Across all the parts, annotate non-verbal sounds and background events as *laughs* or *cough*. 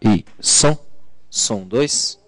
e som, som 2.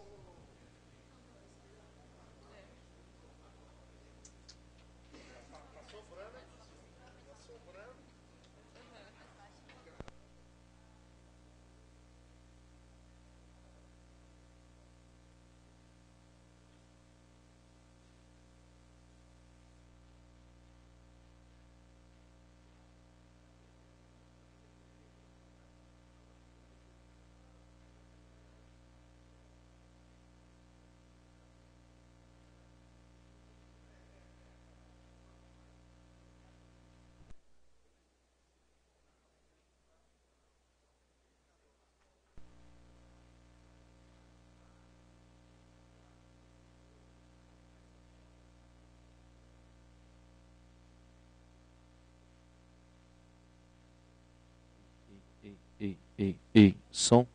ei, ei, ei, som.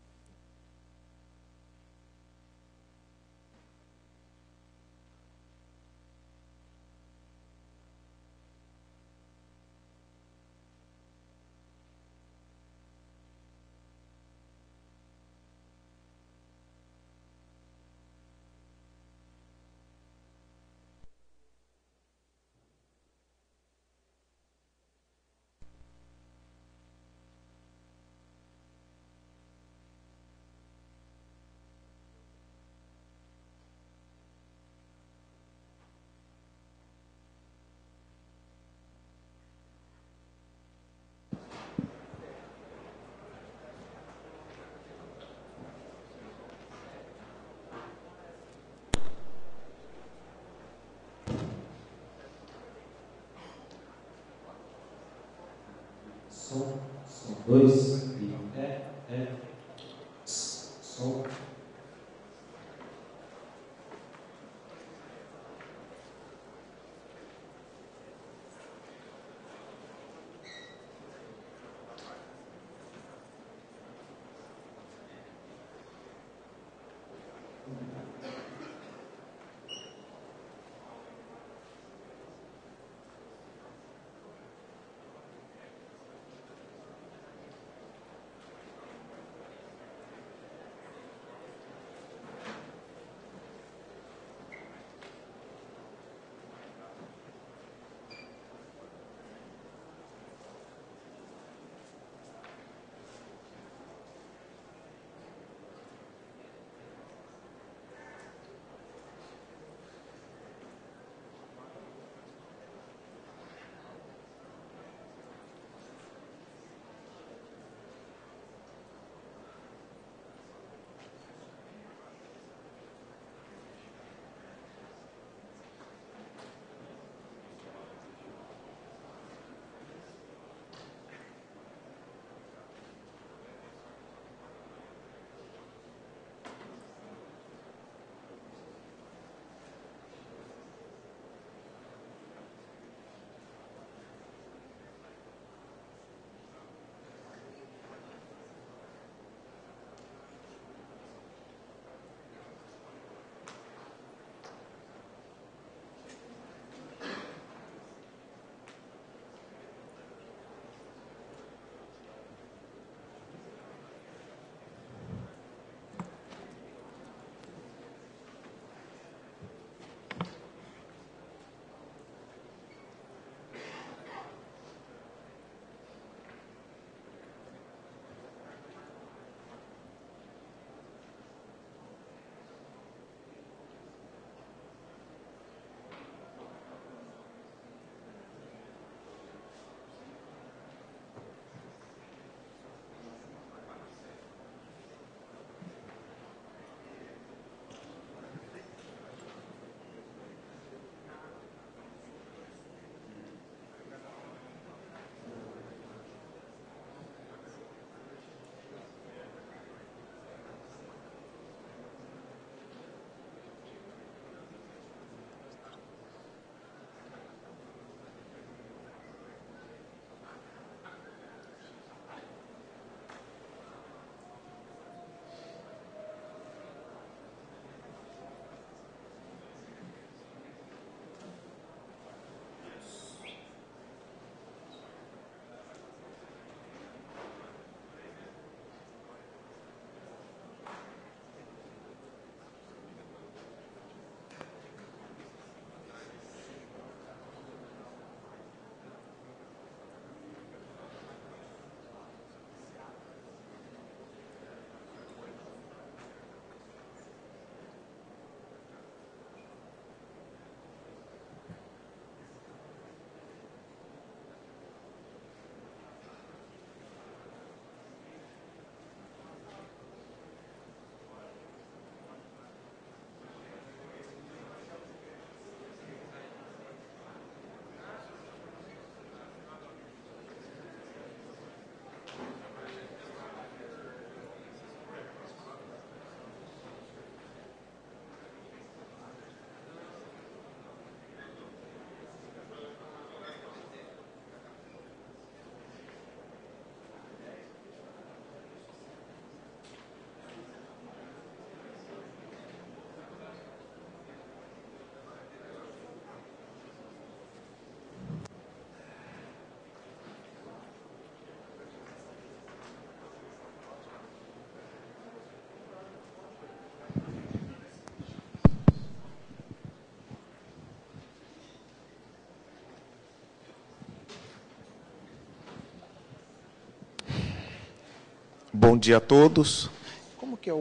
Bom dia a todos. Como que é o,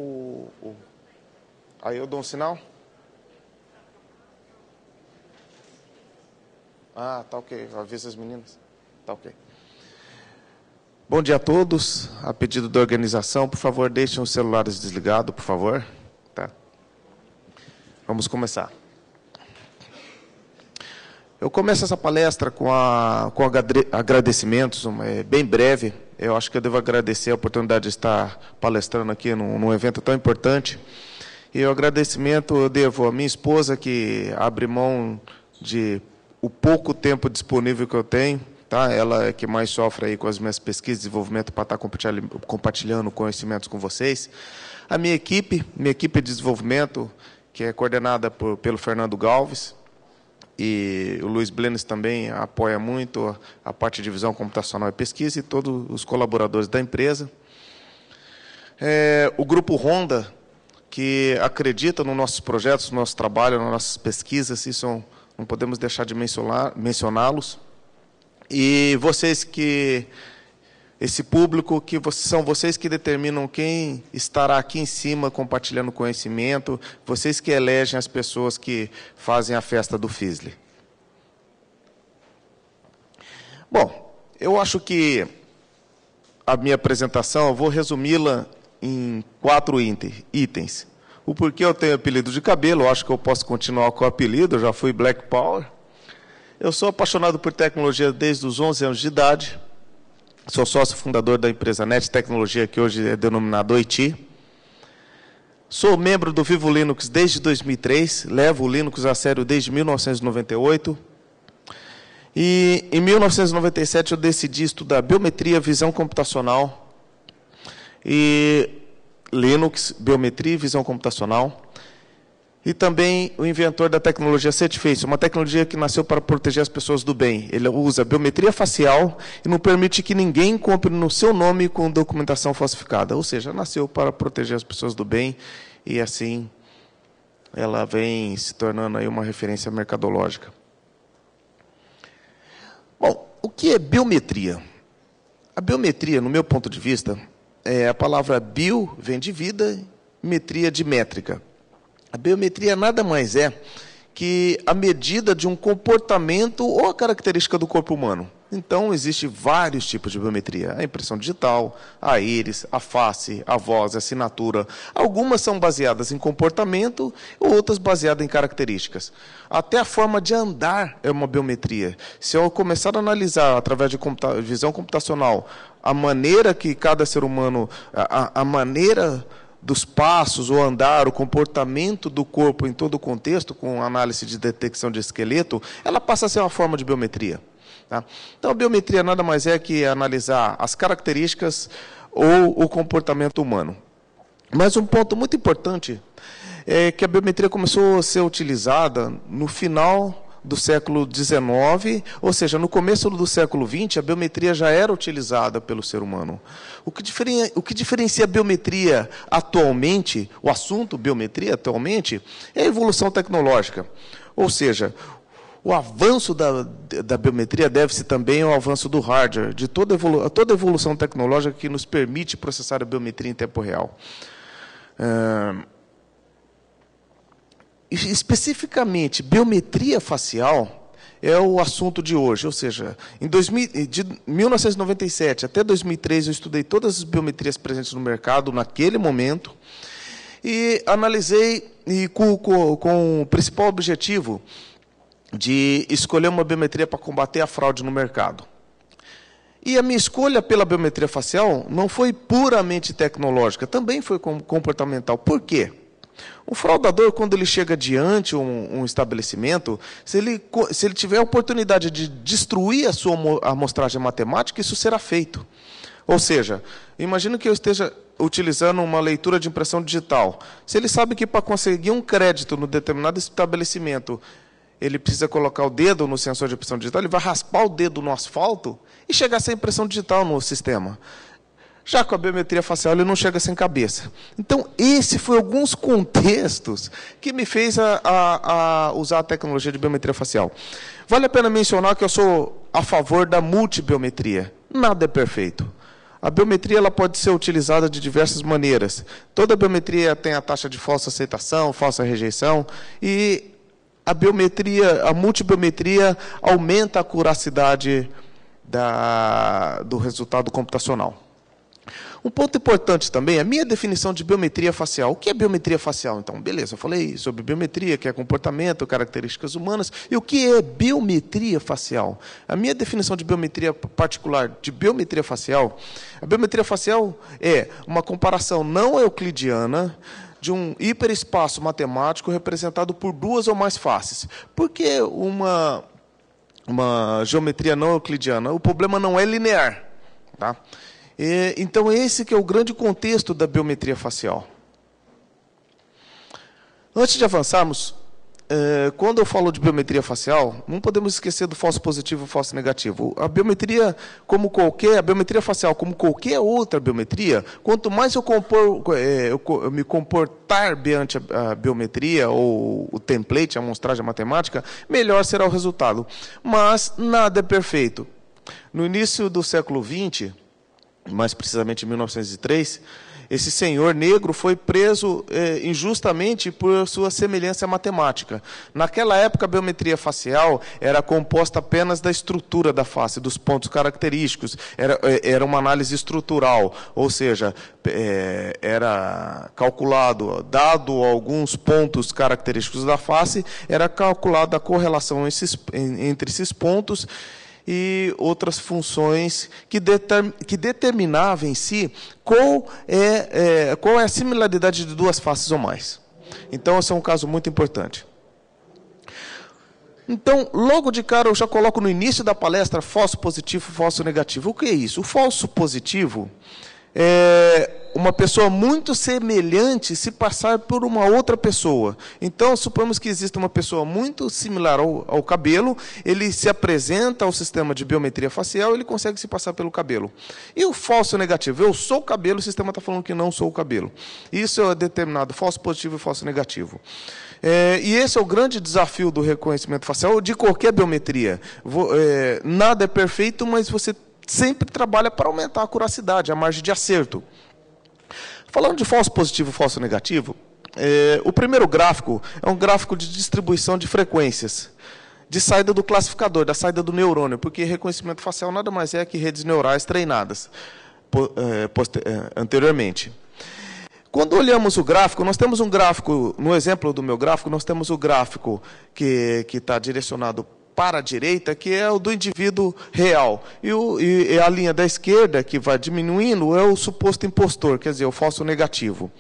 o... Aí eu dou um sinal? Ah, tá ok. Avisa as meninas. Tá ok. Bom dia a todos. A pedido da organização, por favor, deixem os celulares desligados, por favor. Tá. Vamos começar. Eu começo essa palestra com, a, com agradecimentos, é, bem breve, eu acho que eu devo agradecer a oportunidade de estar palestrando aqui num, num evento tão importante. E o agradecimento eu devo à minha esposa, que abre mão de o pouco tempo disponível que eu tenho, tá? Ela é que mais sofre aí com as minhas pesquisas de desenvolvimento tá para estar compartilhando conhecimentos com vocês. A minha equipe, minha equipe de desenvolvimento, que é coordenada por, pelo Fernando Galves, e o Luiz Blenes também apoia muito a parte de visão computacional e pesquisa e todos os colaboradores da empresa. É, o grupo Honda, que acredita nos nossos projetos, no nosso trabalho, nas nossas pesquisas, isso não podemos deixar de mencioná-los. E vocês que esse público que são vocês que determinam quem estará aqui em cima compartilhando conhecimento, vocês que elegem as pessoas que fazem a festa do FISLE. Bom, eu acho que a minha apresentação, eu vou resumi-la em quatro itens. O porquê eu tenho apelido de cabelo, eu acho que eu posso continuar com o apelido, eu já fui Black Power. Eu sou apaixonado por tecnologia desde os 11 anos de idade. Sou sócio fundador da empresa Net Tecnologia, que hoje é denominado IT. Sou membro do Vivo Linux desde 2003, levo o Linux a sério desde 1998. E em 1997 eu decidi estudar biometria, visão computacional e Linux, biometria e visão computacional. E também o inventor da tecnologia Certiface, uma tecnologia que nasceu para proteger as pessoas do bem. Ele usa biometria facial e não permite que ninguém compre no seu nome com documentação falsificada. Ou seja, nasceu para proteger as pessoas do bem e assim ela vem se tornando aí uma referência mercadológica. Bom, o que é biometria? A biometria, no meu ponto de vista, é a palavra bio vem de vida, metria de métrica. A biometria nada mais é que a medida de um comportamento ou a característica do corpo humano. Então, existem vários tipos de biometria: a impressão digital, a íris, a face, a voz, a assinatura. Algumas são baseadas em comportamento, outras baseadas em características. Até a forma de andar é uma biometria. Se eu começar a analisar através de computa visão computacional a maneira que cada ser humano, a, a maneira dos passos, o andar, o comportamento do corpo em todo o contexto, com análise de detecção de esqueleto, ela passa a ser uma forma de biometria. Tá? Então, a biometria nada mais é que analisar as características ou o comportamento humano. Mas um ponto muito importante é que a biometria começou a ser utilizada no final do século XIX, ou seja, no começo do século XX, a biometria já era utilizada pelo ser humano. O que, diferen... o que diferencia a biometria atualmente, o assunto biometria atualmente, é a evolução tecnológica. Ou seja, o avanço da, da biometria deve-se também ao avanço do hardware, de toda, evolu toda evolução tecnológica que nos permite processar a biometria em tempo real. É especificamente biometria facial é o assunto de hoje, ou seja, em 2000, de 1997 até 2003 eu estudei todas as biometrias presentes no mercado naquele momento e analisei e com, com, com o principal objetivo de escolher uma biometria para combater a fraude no mercado. E a minha escolha pela biometria facial não foi puramente tecnológica, também foi comportamental. Por quê? Um fraudador, quando ele chega diante um, um estabelecimento, se ele, se ele tiver a oportunidade de destruir a sua amostragem matemática, isso será feito. Ou seja, imagino que eu esteja utilizando uma leitura de impressão digital. Se ele sabe que para conseguir um crédito no determinado estabelecimento, ele precisa colocar o dedo no sensor de impressão digital, ele vai raspar o dedo no asfalto e chegar sem impressão digital no sistema. Já com a biometria facial ele não chega sem cabeça. Então, esse foi alguns contextos que me fez a, a, a usar a tecnologia de biometria facial. Vale a pena mencionar que eu sou a favor da multibiometria. Nada é perfeito. A biometria ela pode ser utilizada de diversas maneiras. Toda biometria tem a taxa de falsa aceitação, falsa rejeição, e a biometria, a multibiometria aumenta a curacidade da, do resultado computacional. Um ponto importante também, a minha definição de biometria facial. O que é biometria facial? Então, beleza, eu falei sobre biometria, que é comportamento, características humanas. E o que é biometria facial? A minha definição de biometria particular de biometria facial, a biometria facial é uma comparação não euclidiana de um hiperespaço matemático representado por duas ou mais faces. Por que uma, uma geometria não euclidiana? O problema não é linear. Tá? E, é, então, esse que é o grande contexto da biometria facial. Antes de avançarmos, é, quando eu falo de biometria facial, não podemos esquecer do falso positivo e falso negativo. A biometria, como qualquer, a biometria facial, como qualquer outra biometria, quanto mais eu, compor, é, eu me comportar diante a biometria ou o template, a amostragem matemática, melhor será o resultado. Mas nada é perfeito. No início do século XX, mais precisamente em 1903, esse senhor negro foi preso eh, injustamente por sua semelhança matemática. Naquela época, a biometria facial era composta apenas da estrutura da face, dos pontos característicos. Era, eh, era uma análise estrutural, ou seja, eh, era calculado, dado alguns pontos característicos da face, era calculada a correlação esses, entre esses pontos e outras funções que, determ, que em si qual é, é, qual é a similaridade de duas faces ou mais. Então, esse é um caso muito importante. Então, logo de cara, eu já coloco no início da palestra falso positivo, falso negativo. O que é isso? O falso positivo é uma pessoa muito semelhante se passar por uma outra pessoa. Então, suponhamos que exista uma pessoa muito similar ao, ao cabelo, ele se apresenta ao sistema de biometria facial, ele consegue se passar pelo cabelo. E o falso negativo? Eu sou o cabelo, o sistema está falando que não sou o cabelo. Isso é determinado falso positivo e falso negativo. É, e esse é o grande desafio do reconhecimento facial, de qualquer biometria. Vou, é, nada é perfeito, mas você sempre trabalha para aumentar a curacidade, a margem de acerto. Falando de falso positivo e falso negativo, é, o primeiro gráfico é um gráfico de distribuição de frequências, de saída do classificador, da saída do neurônio, porque reconhecimento facial nada mais é que redes neurais treinadas eh, eh, anteriormente. Quando olhamos o gráfico, nós temos um gráfico, no exemplo do meu gráfico, nós temos o gráfico que está direcionado para a direita, que é o do indivíduo real. E, o, e a linha da esquerda, que vai diminuindo, é o suposto impostor, quer dizer, o falso negativo.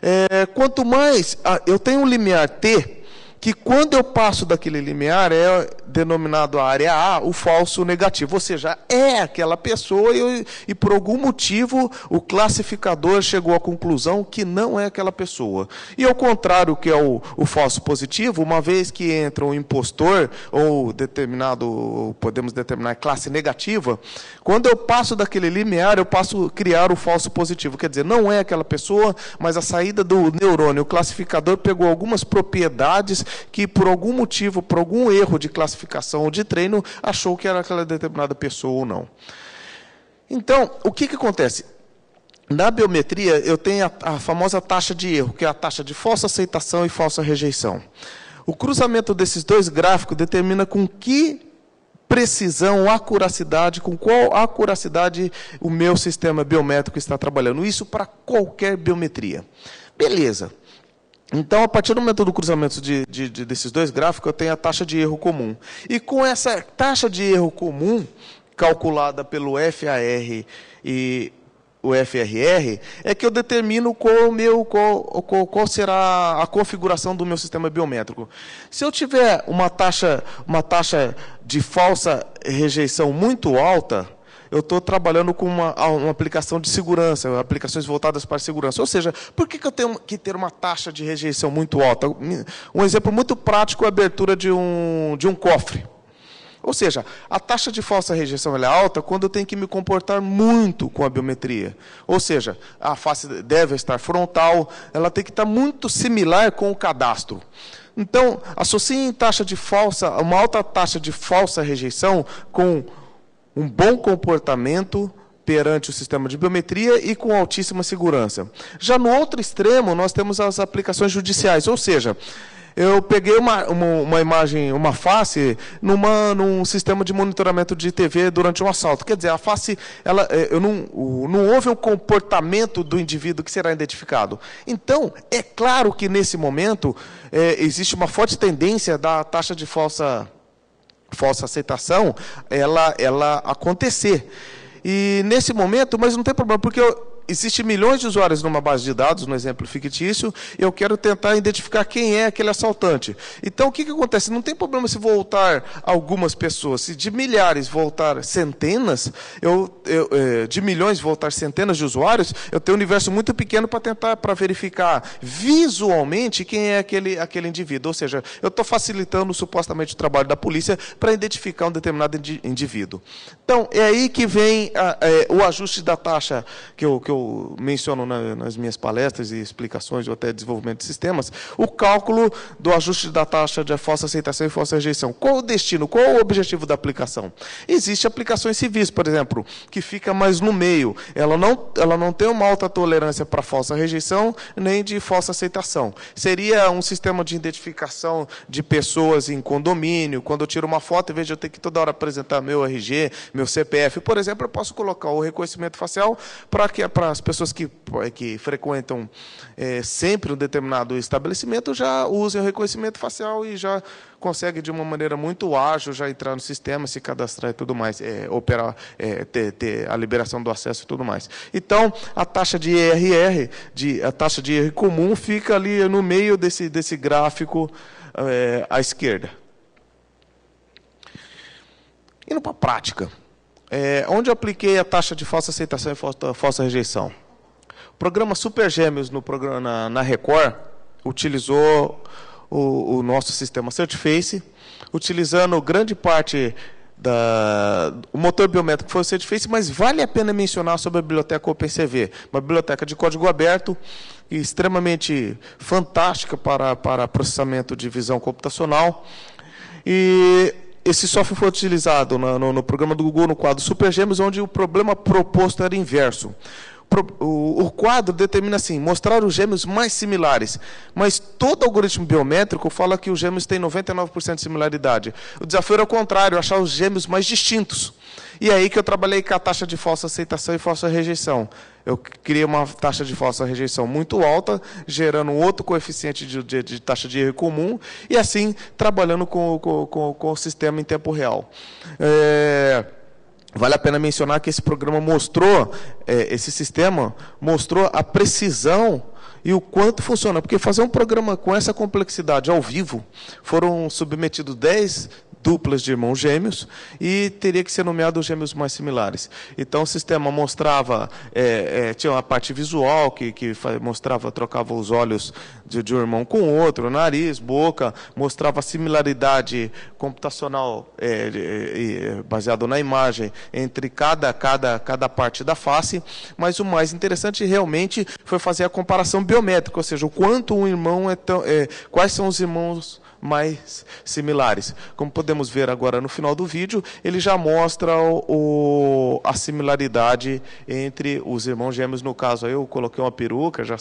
É, quanto mais. Ah, eu tenho um limiar T que quando eu passo daquele limiar é denominado a área A, o falso negativo, ou seja, é aquela pessoa e, e por algum motivo o classificador chegou à conclusão que não é aquela pessoa. E ao contrário que é o, o falso positivo, uma vez que entra um impostor ou determinado, podemos determinar classe negativa, quando eu passo daquele limiar, eu passo a criar o falso positivo, quer dizer, não é aquela pessoa, mas a saída do neurônio, o classificador pegou algumas propriedades que por algum motivo, por algum erro de classificação ou de treino, achou que era aquela determinada pessoa ou não. Então, o que, que acontece? Na biometria, eu tenho a, a famosa taxa de erro, que é a taxa de falsa aceitação e falsa rejeição. O cruzamento desses dois gráficos determina com que precisão, acuracidade, com qual acuracidade o meu sistema biométrico está trabalhando. Isso para qualquer biometria. Beleza. Então, a partir do momento do cruzamento de, de, de, desses dois gráficos, eu tenho a taxa de erro comum. E com essa taxa de erro comum, calculada pelo FAR e o FRR, é que eu determino qual, meu, qual, qual, qual, será a configuração do meu sistema biométrico. Se eu tiver uma taxa, uma taxa de falsa rejeição muito alta, eu estou trabalhando com uma, uma aplicação de segurança, aplicações voltadas para segurança. Ou seja, por que, que eu tenho que ter uma taxa de rejeição muito alta? Um exemplo muito prático é a abertura de um, de um cofre. Ou seja, a taxa de falsa rejeição é alta quando eu tenho que me comportar muito com a biometria. Ou seja, a face deve estar frontal, ela tem que estar muito similar com o cadastro. Então, associem taxa de falsa, uma alta taxa de falsa rejeição com um bom comportamento perante o sistema de biometria e com altíssima segurança. Já no outro extremo, nós temos as aplicações judiciais, ou seja, eu peguei uma, uma, uma, imagem, uma face, numa, num sistema de monitoramento de TV durante um assalto. Quer dizer, a face, ela, é, eu não, não houve um comportamento do indivíduo que será identificado. Então, é claro que nesse momento é, existe uma forte tendência da taxa de falsa falsa aceitação, ela, ela acontecer. E nesse momento, mas não tem problema, porque eu, Existem milhões de usuários numa base de dados, no exemplo fictício, e eu quero tentar identificar quem é aquele assaltante. Então, o que, que acontece? Não tem problema se voltar algumas pessoas, se de milhares voltar centenas, eu, eu é, de milhões voltar centenas de usuários, eu tenho um universo muito pequeno para tentar para verificar visualmente quem é aquele, aquele indivíduo. Ou seja, eu estou facilitando supostamente o trabalho da polícia para identificar um determinado indivíduo. Então, é aí que vem a, é, o ajuste da taxa que eu, que eu eu menciono na, né, nas minhas palestras e explicações, ou até desenvolvimento de sistemas, o cálculo do ajuste da taxa de falsa aceitação e falsa rejeição. Qual o destino, qual o objetivo da aplicação? Existem aplicações civis, por exemplo, que fica mais no meio. Ela não, ela não tem uma alta tolerância para falsa rejeição, nem de falsa aceitação. Seria um sistema de identificação de pessoas em condomínio, quando eu tiro uma foto, em eu tenho que toda hora apresentar meu RG, meu CPF, por exemplo, eu posso colocar o reconhecimento facial para que para as pessoas que, é, que frequentam é, sempre um determinado estabelecimento já usem o reconhecimento facial e já conseguem, de uma maneira muito ágil, já entrar no sistema, se cadastrar e tudo mais, é, operar, é, ter, ter, a liberação do acesso e tudo mais. Então, a taxa de IRR, de, a taxa de erro comum, fica ali no meio desse, desse gráfico é, à esquerda. Indo para a prática. É, onde eu apliquei a taxa de falsa aceitação e falsa, rejeição? O programa Super Gêmeos no programa, na, na Record utilizou o, o, nosso sistema Certiface, utilizando grande parte da, o motor biométrico foi o Certiface, mas vale a pena mencionar sobre a biblioteca OpenCV, uma biblioteca de código aberto e extremamente fantástica para, para processamento de visão computacional. E esse software foi utilizado no, no, no programa do Google, no quadro Super Gêmeos, onde o problema proposto era inverso. O, o, quadro determina assim, mostrar os gêmeos mais similares. Mas todo algoritmo biométrico fala que os gêmeos têm 99% de similaridade. O desafio era o contrário, achar os gêmeos mais distintos. E é aí que eu trabalhei com a taxa de falsa aceitação e falsa rejeição. Eu criei uma taxa de falsa rejeição muito alta, gerando outro coeficiente de, de, de taxa de erro comum, e assim trabalhando com, com, com, com o sistema em tempo real. É... Vale a pena mencionar que esse programa mostrou, é, esse sistema mostrou a precisão e o quanto funciona. Porque fazer um programa com essa complexidade ao vivo, foram submetidos 10 duplas de irmãos gêmeos e teria que ser nomeado os gêmeos mais similares. Então o sistema mostrava, é, é, tinha uma parte visual que, que mostrava, trocava os olhos de, de um irmão com o outro, nariz, boca, mostrava a similaridade computacional é, baseado na imagem entre cada, cada, cada parte da face, mas o mais interessante realmente foi fazer a comparação biométrica, ou seja, o quanto um irmão é tão. É, quais são os irmãos mais similares. Como podemos ver agora no final do vídeo, ele já mostra o, a similaridade entre os irmãos gêmeos. No caso, eu coloquei uma peruca, já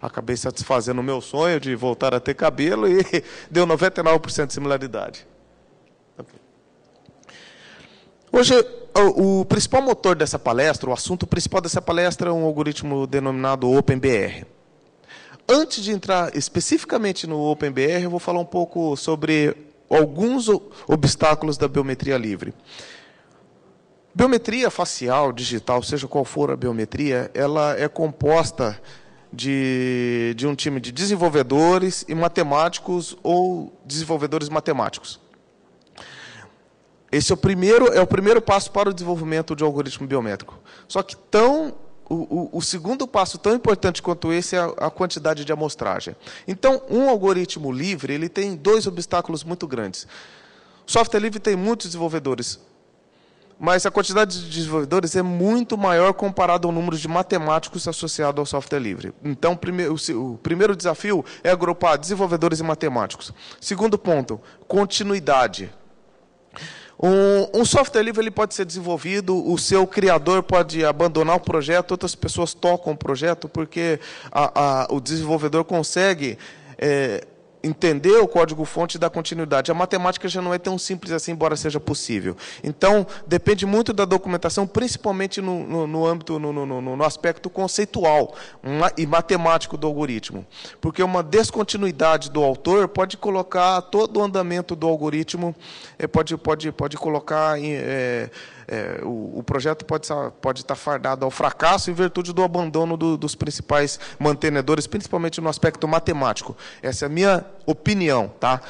acabei satisfazendo o meu sonho de voltar a ter cabelo e *laughs* deu 99% de similaridade. Hoje, o, o, principal motor dessa palestra, o assunto principal dessa palestra é um algoritmo denominado OpenBR antes de entrar especificamente no OpenBR, eu vou falar um pouco sobre alguns obstáculos da biometria livre. Biometria facial, digital, seja qual for a biometria, ela é composta de, de um time de desenvolvedores e matemáticos ou desenvolvedores matemáticos. Esse é o primeiro é o primeiro passo para o desenvolvimento de um algoritmo biométrico. Só que tão o, o, segundo passo tão importante quanto esse é a, quantidade de amostragem. Então, um algoritmo livre ele tem dois obstáculos muito grandes. software livre tem muitos desenvolvedores, mas a quantidade de desenvolvedores é muito maior comparado ao número de matemáticos associado ao software livre. Então, o, o primeiro desafio é agrupar desenvolvedores e matemáticos. Segundo ponto, continuidade. Um, um, software livre ele pode ser desenvolvido, o seu criador pode abandonar o projeto, outras pessoas tocam o projeto, porque a, a, o desenvolvedor consegue é, entender o código-fonte da continuidade. A matemática já não é tão simples assim, embora seja possível. Então, depende muito da documentação, principalmente no, no, no âmbito, no, no, aspecto conceitual e matemático do algoritmo. Porque uma descontinuidade do autor pode colocar todo o andamento do algoritmo, eh, pode, pode, pode colocar em. É, é, o, o, projeto pode, pode estar tá fardado ao fracasso em virtude do abandono do, dos principais mantenedores, principalmente no aspecto matemático. Essa é a minha opinião. Tá?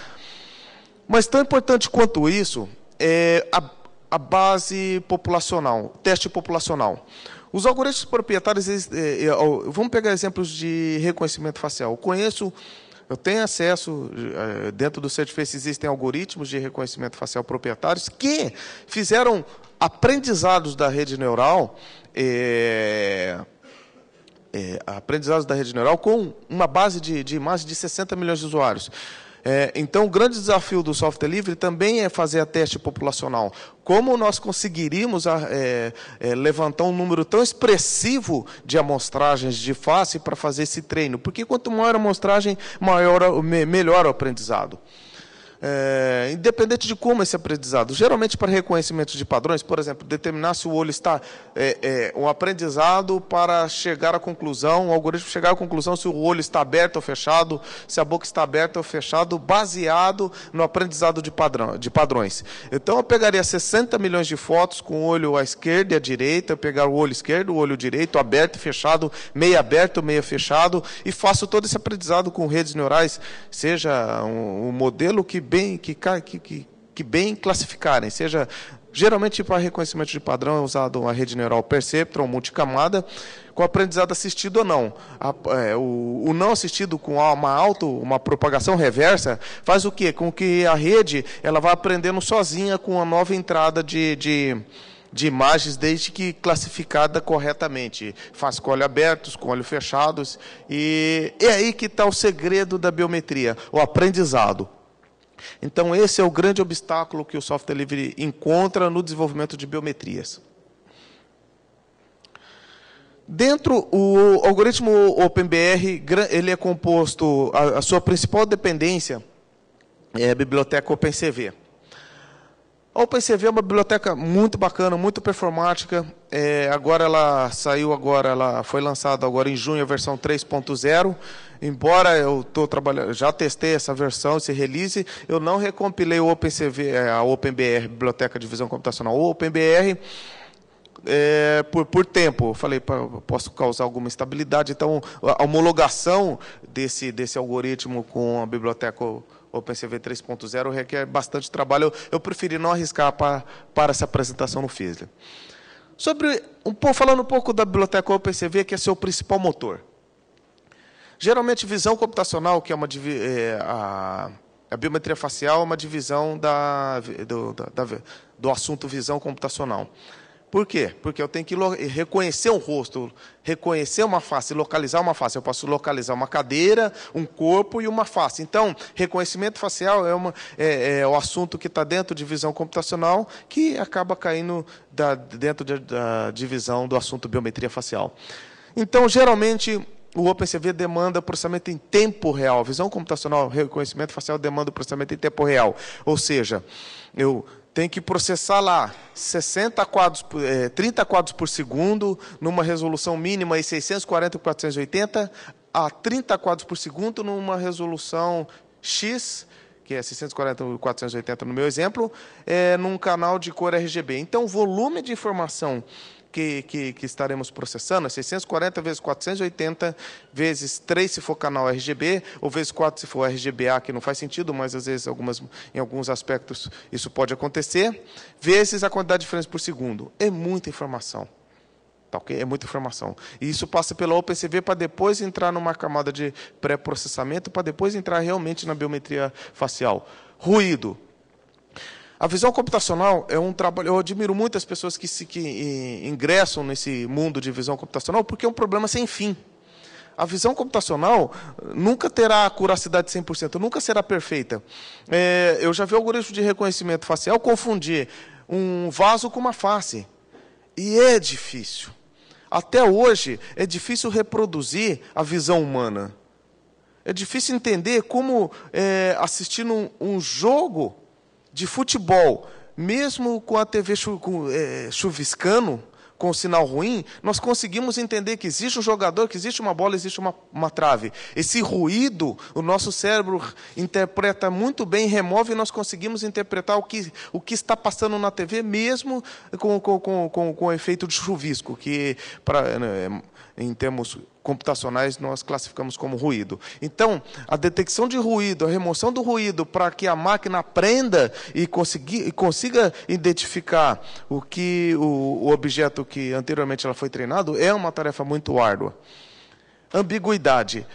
Mas tão importante quanto isso é a, a base populacional, teste populacional. Os algoritmos proprietários, eles, é, é, vamos pegar exemplos de reconhecimento facial. Eu conheço eu tenho acesso, eh, dentro do Certiface existem algoritmos de reconhecimento facial proprietários que fizeram aprendizados da rede neural, é, é, aprendizados da rede neural com uma base de, de de 60 milhões de usuários. É, então, o grande desafio do software livre também é fazer a teste populacional. Como nós conseguiríamos é, é, levantar um número tão expressivo de amostragens de face para fazer esse treino? Porque quanto maior a amostragem, maior, melhor o aprendizado é, independente de como esse aprendizado. Geralmente, para reconhecimento de padrões, por exemplo, determinar se o olho está. É, é, um aprendizado para chegar à conclusão, o algoritmo chegar à conclusão se o olho está aberto ou fechado, se a boca está aberta ou fechada, baseado no aprendizado de, padrão, de padrões. Então, eu pegaria 60 milhões de fotos com o olho à esquerda e à direita, eu pegar o olho esquerdo, o olho direito, aberto e fechado, meio aberto, meio fechado, e faço todo esse aprendizado com redes neurais, seja um, um modelo que bem, que, que, que bem classificarem, seja Geralmente, para reconhecimento de padrão, é usado uma rede neural perceptron, multicamada, com aprendizado assistido ou não. A, é, o, o, não assistido com uma alto uma propagação reversa, faz o quê? Com que a rede ela vá aprendendo sozinha com a nova entrada de, de, de imagens, desde que classificada corretamente. Faz com olho abertos, com olho fechados. E é aí que está o segredo da biometria, o aprendizado. Então, esse é o grande obstáculo que o software livre encontra no desenvolvimento de biometrias. Dentro, o algoritmo OpenBR ele é composto, a, a sua principal dependência é a biblioteca OpenCV. A OpenCV é uma biblioteca muito bacana, muito performática. É, agora ela saiu agora, ela foi lançada agora em junho a versão 3.0. Embora eu tô trabalhando, já testei essa versão, esse release, eu não recompilei o OpenCV, é, a OpenBR, Biblioteca de Visão Computacional, o OpenBR. É, por, por tempo. Eu falei, posso causar alguma instabilidade. Então, a homologação desse, desse algoritmo com a biblioteca OpenCV 3.0 requer bastante trabalho. Eu, eu preferi não arriscar para, para essa apresentação no FISLE. Sobre, um, falando um pouco da biblioteca OpenCV, que é seu principal motor. Geralmente, visão computacional, que é uma é, a, a, biometria facial, é uma divisão da, do, da, da, do assunto visão computacional. Por quê? Porque eu tenho que reconhecer um rosto, reconhecer uma face, localizar uma face. Eu posso localizar uma cadeira, um corpo e uma face. Então, reconhecimento facial é, uma, é, é o assunto que está dentro de visão computacional que acaba caindo da, dentro de, da divisão do assunto biometria facial. Então, geralmente, o OpenCV demanda processamento em tempo real. Visão computacional, reconhecimento facial demanda processamento em tempo real. Ou seja, eu tem que processar lá 60 quadros, é, 30 eh, quadros por segundo, numa resolução mínima e 640 por 480, a 30 quadros por segundo numa resolução X, que é 640 por 480 no meu exemplo, é, num canal de cor RGB. Então, o volume de informação que, que, que estaremos processando, é 640 vezes 480 vezes 3 se for canal RGB, ou vezes 4 se for RGBA, que não faz sentido, mas às vezes algumas, em alguns aspectos isso pode acontecer, vezes a quantidade de frames por segundo. É muita informação. Tá, okay? É muita informação. E isso passa pela OpenCV para depois entrar numa camada de pré-processamento, para depois entrar realmente na biometria facial. Ruído. A visão computacional é um trabalho. Eu admiro muito as pessoas que, se, que eh, ingressam nesse mundo de visão computacional, porque é um problema sem fim. A visão computacional nunca terá a curacidade 100%, nunca será perfeita. É, eu já vi algoritmo de reconhecimento facial confundir um vaso com uma face. E é difícil. Até hoje, é difícil reproduzir a visão humana. É difícil entender como é, eh, assistindo um jogo de futebol, mesmo com a TV eh, chuviscando, com o sinal ruim, nós conseguimos entender que existe um jogador, que existe uma bola, existe uma, uma trave. Esse ruído, o nosso cérebro interpreta muito bem, remove, e nós conseguimos interpretar o que, o que está passando na TV, mesmo com, com, com, com, com o efeito de chuvisco, que pra, é, em termos computacionais, nós classificamos como ruído. Então, a detecção de ruído, a remoção do ruído, para que a máquina aprenda e, e consiga identificar o que o, o objeto que anteriormente ela foi treinado, é uma tarefa muito árdua. Ambiguidade.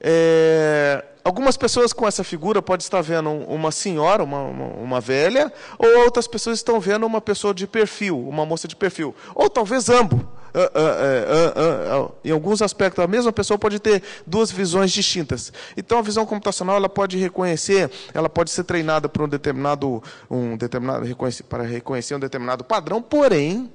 É, algumas pessoas com essa figura podem estar vendo uma senhora, uma, uma, uma, velha, ou outras pessoas estão vendo uma pessoa de perfil, uma moça de perfil, ou talvez ambos uh, uh, em alguns aspectos, a mesma pessoa pode ter duas visões distintas. Então, a visão computacional ela pode reconhecer, ela pode ser treinada para um determinado, um determinado reconhecer, para reconhecer um determinado padrão, porém,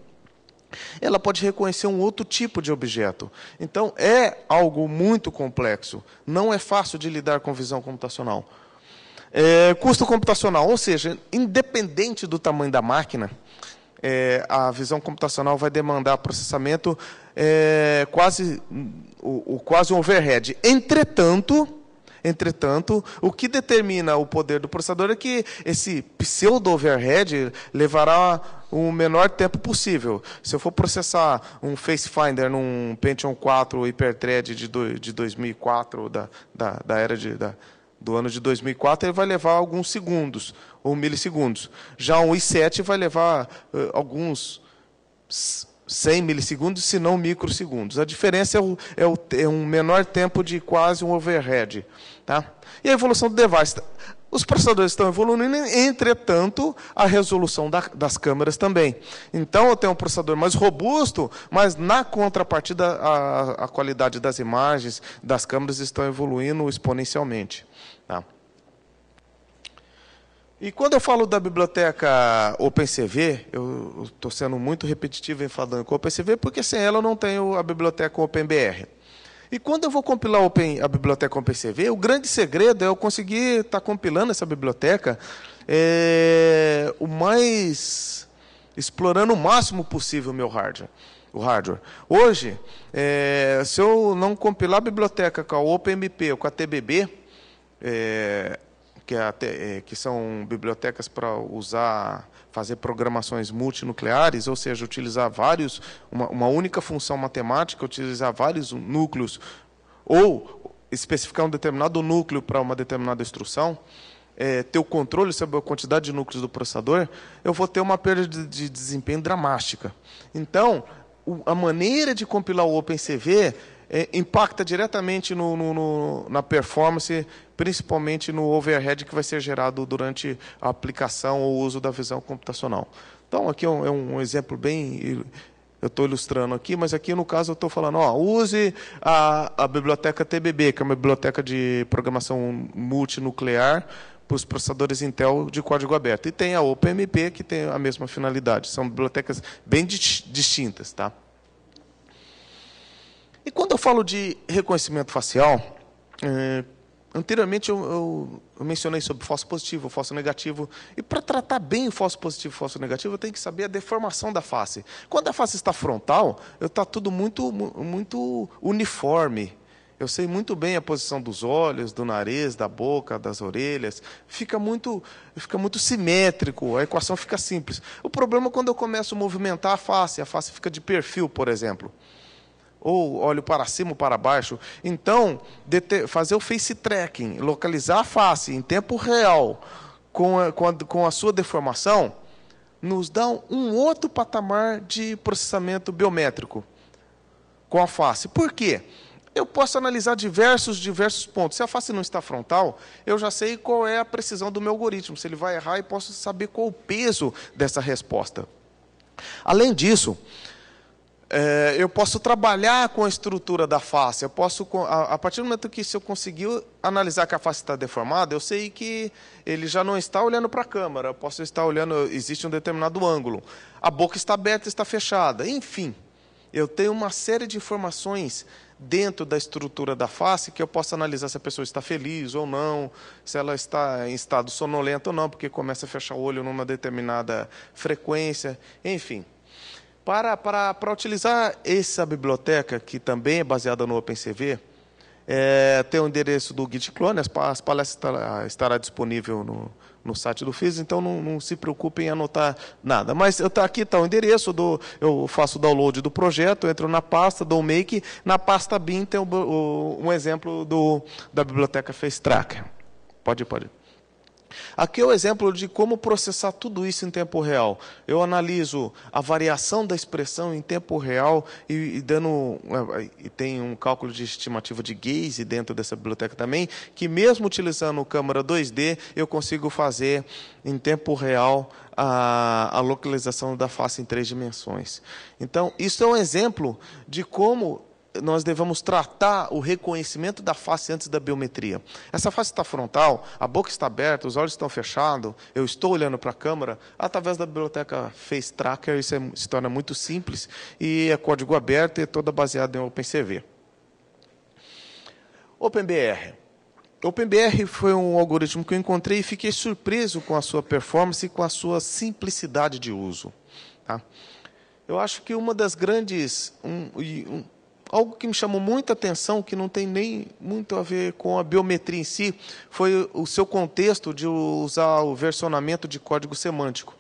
ela pode reconhecer um outro tipo de objeto. Então, é algo muito complexo. Não é fácil de lidar com visão computacional. É, custo computacional, ou seja, independente do tamanho da máquina, é, a visão computacional vai demandar processamento é, quase o, o, quase um overhead. Entretanto, entretanto, o que determina o poder do processador é que esse pseudo overhead levará o menor tempo possível. Se eu for processar um Face Finder num Pentium 4 Hyperthread de, do, de 2004 da, da, da era de da, do ano de 2004, ele vai levar alguns segundos ou milissegundos. Já um i7 vai levar uh, alguns 100 milissegundos, se não microsegundos. A diferença é, o, é, o, é, um menor tempo de quase um overhead. Tá? E a evolução do device. Os processadores estão evoluindo, entretanto, a resolução da, das câmeras também. Então, eu tenho um processador mais robusto, mas na contrapartida, a, a qualidade das imagens das câmeras estão evoluindo exponencialmente. Tá? E quando eu falo da biblioteca OpenCV, eu estou sendo muito repetitivo em falando com a OpenCV, porque sem ela eu não tenho a biblioteca OpenBR. E quando eu vou compilar a biblioteca OpenCV, o grande segredo é eu conseguir estar tá compilando essa biblioteca é, o mais explorando o máximo possível o meu hardware. O hardware. Hoje, é, se eu não compilar a biblioteca com a OpenMP ou com a TBB, é, que, é até, é, que são bibliotecas para usar, fazer programações multinucleares, ou seja, utilizar vários, uma, uma única função matemática, utilizar vários núcleos, ou especificar um determinado núcleo para uma determinada instrução, é, ter o controle sobre a quantidade de núcleos do processador, eu vou ter uma perda de, de desempenho dramática. Então, o, a maneira de compilar o OpenCV é, impacta diretamente no, no, no, na performance principalmente no overhead que vai ser gerado durante a aplicação ou uso da visão computacional. Então, aqui é um, é um exemplo bem. Eu estou ilustrando aqui, mas aqui no caso eu estou falando, ó, use a, a biblioteca TBB, que é uma biblioteca de programação multinuclear, para os processadores Intel de código aberto. E tem a OpenMP, que tem a mesma finalidade. São bibliotecas bem distintas. Tá? E quando eu falo de reconhecimento facial, eh, Anteriormente eu, eu, eu, mencionei sobre falso positivo, falso negativo. E para tratar bem o falso positivo e falso negativo, eu tenho que saber a deformação da face. Quando a face está frontal, está tudo muito, muito uniforme. Eu sei muito bem a posição dos olhos, do nariz, da boca, das orelhas. Fica muito, fica muito simétrico, a equação fica simples. O problema é quando eu começo a movimentar a face, a face fica de perfil, por exemplo ou olho para cima ou para baixo. Então, fazer o face tracking, localizar a face em tempo real com a, com a, com a sua deformação, nos dá um outro patamar de processamento biométrico com a face. Por quê? Eu posso analisar diversos, diversos pontos. Se a face não está frontal, eu já sei qual é a precisão do meu algoritmo. Se ele vai errar, eu posso saber qual o peso dessa resposta. Além disso, é, eu posso trabalhar com a estrutura da face. Eu posso, a, a, partir do momento que se eu conseguir analisar que a face está deformada, eu sei que ele já não está olhando para a câmera. Eu posso estar olhando, existe um determinado ângulo. A boca está aberta, está fechada. Enfim, eu tenho uma série de informações dentro da estrutura da face que eu posso analisar se a pessoa está feliz ou não, se ela está em estado sonolento ou não, porque começa a fechar o olho numa determinada frequência. Enfim. Para, para, para utilizar essa biblioteca, que também é baseada no OpenCV, é, tem o endereço do Git Clone, as, as palestras estará, disponível no, no site do FIS, então não, não, se preocupem em anotar nada. Mas eu, tá, aqui está o endereço, do, eu faço o download do projeto, entro na pasta, dou make, na pasta BIM tem o, o, um exemplo do, da biblioteca FaceTracker. Pode, pode. Aqui é o exemplo de como processar tudo isso em tempo real. Eu analiso a variação da expressão em tempo real e, e, dando é, é, e tem um cálculo de estimativa de gaze dentro dessa biblioteca também, que mesmo utilizando câmera 2D, eu consigo fazer em tempo real a, a localização da face em três dimensões. Então, isso é um exemplo de como nós devemos tratar o reconhecimento da face antes da biometria. Essa face está frontal, a boca está aberta, os olhos estão fechados, eu estou olhando para a câmera, através da biblioteca Face Tracker, isso é, se torna muito simples, e é código aberto e é toda baseada em OpenCV. OpenBR. OpenBR foi um algoritmo que eu encontrei e fiquei surpreso com a sua performance e com a sua simplicidade de uso. Tá? Eu acho que uma das grandes, um, um, algo que me chamou muita atenção, que não tem nem muito a ver com a biometria em si, foi o seu contexto de usar o versionamento de código semântico.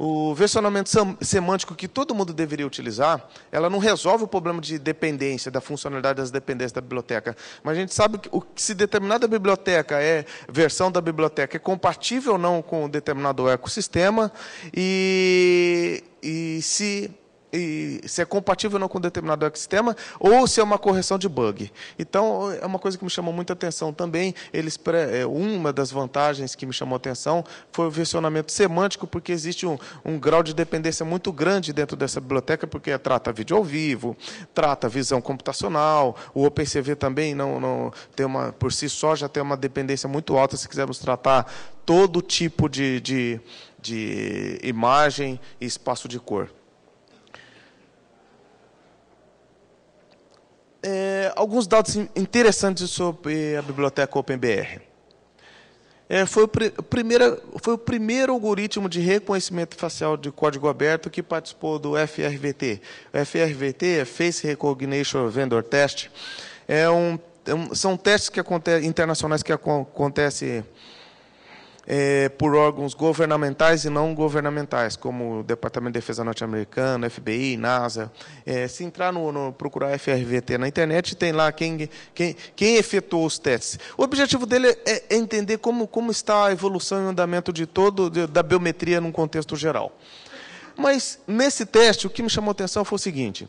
O versionamento semântico que todo mundo deveria utilizar, ela não resolve o problema de dependência, da funcionalidade das dependências da biblioteca. Mas a gente sabe que se determinada biblioteca é versão da biblioteca é compatível ou não com determinado ecossistema e, e se e se é compatível ou não com determinado ecossistema, ou se é uma correção de bug. Então, é uma coisa que me chamou muita atenção também. Eles é, Uma das vantagens que me chamou atenção foi o versionamento semântico, porque existe um, um grau de dependência muito grande dentro dessa biblioteca, porque trata vídeo ao vivo, trata visão computacional, o OpenCV também não, não tem uma, por si só já tem uma dependência muito alta se quisermos tratar todo tipo de, de, de imagem e espaço de cor. é, alguns dados interessantes sobre a biblioteca OpenBR. É, foi, o pr primeira, foi o primeiro algoritmo de reconhecimento facial de código aberto que participou do FRVT. O FRVT é Face Recognition Vendor Test. É um, é um são testes que internacionais que acontecem é, por órgãos governamentais e não governamentais, como o Departamento de Defesa Norte-Americano, FBI, NASA. É, se entrar no, no, procurar FRVT na internet, tem lá quem, quem, quem efetuou os testes. O objetivo dele é, é entender como, como está a evolução e o andamento de todo de, da biometria num contexto geral. Mas nesse teste, o que me chamou a atenção foi o seguinte: